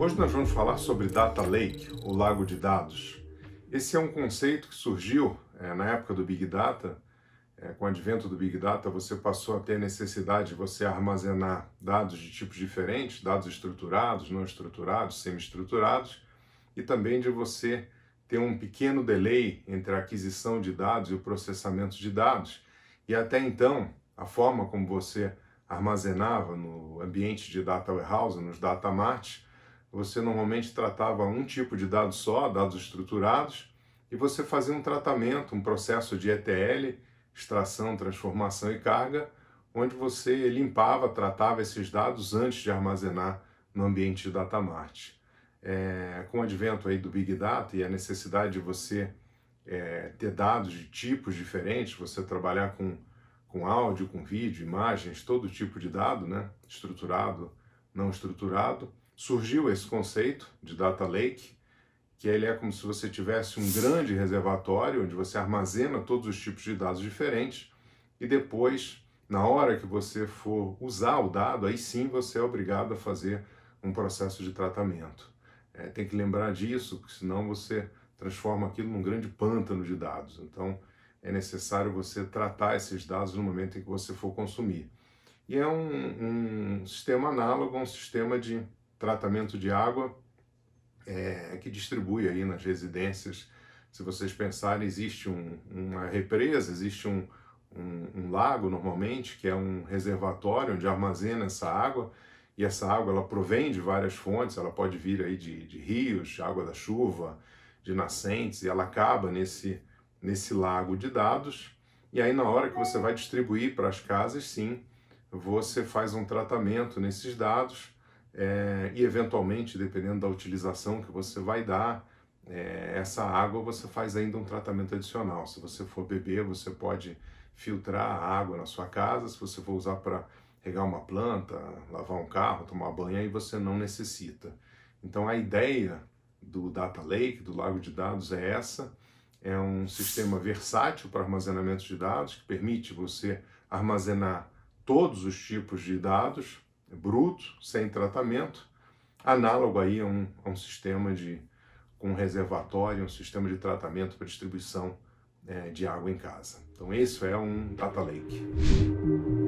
Hoje nós vamos falar sobre Data Lake, ou lago de dados. Esse é um conceito que surgiu é, na época do Big Data. É, com o advento do Big Data, você passou a ter a necessidade de você armazenar dados de tipos diferentes, dados estruturados, não estruturados, semi-estruturados, e também de você ter um pequeno delay entre a aquisição de dados e o processamento de dados. E até então, a forma como você armazenava no ambiente de data warehouse, nos data marts, você normalmente tratava um tipo de dado só, dados estruturados, e você fazia um tratamento, um processo de ETL, extração, transformação e carga, onde você limpava, tratava esses dados antes de armazenar no ambiente de data mart. É, com o advento aí do Big Data e a necessidade de você é, ter dados de tipos diferentes, você trabalhar com, com áudio, com vídeo, imagens, todo tipo de dado, né? estruturado, não estruturado, surgiu esse conceito de data lake, que ele é como se você tivesse um grande reservatório onde você armazena todos os tipos de dados diferentes e depois, na hora que você for usar o dado, aí sim você é obrigado a fazer um processo de tratamento. É, tem que lembrar disso, porque senão você transforma aquilo num grande pântano de dados. Então, é necessário você tratar esses dados no momento em que você for consumir. E é um, um sistema análogo a um sistema de tratamento de água é, que distribui aí nas residências. Se vocês pensarem, existe um, uma represa, existe um, um, um, lago normalmente, que é um reservatório onde armazena essa água, e essa água ela provém de várias fontes, ela pode vir aí de, de rios, de água da chuva, de nascentes, e ela acaba nesse, nesse lago de dados, e aí na hora que você vai distribuir para as casas, sim, você faz um tratamento nesses dados, é, e eventualmente, dependendo da utilização que você vai dar, é, essa água você faz ainda um tratamento adicional. Se você for beber, você pode filtrar a água na sua casa, se você for usar para regar uma planta, lavar um carro, tomar banho, aí você não necessita. Então a ideia do Data Lake, do Lago de Dados, é essa. É um sistema versátil para armazenamento de dados que permite você armazenar todos os tipos de dados bruto, sem tratamento, análogo aí a um, a um sistema de com reservatório, um sistema de tratamento para distribuição é, de água em casa. Então, esse é um data lake.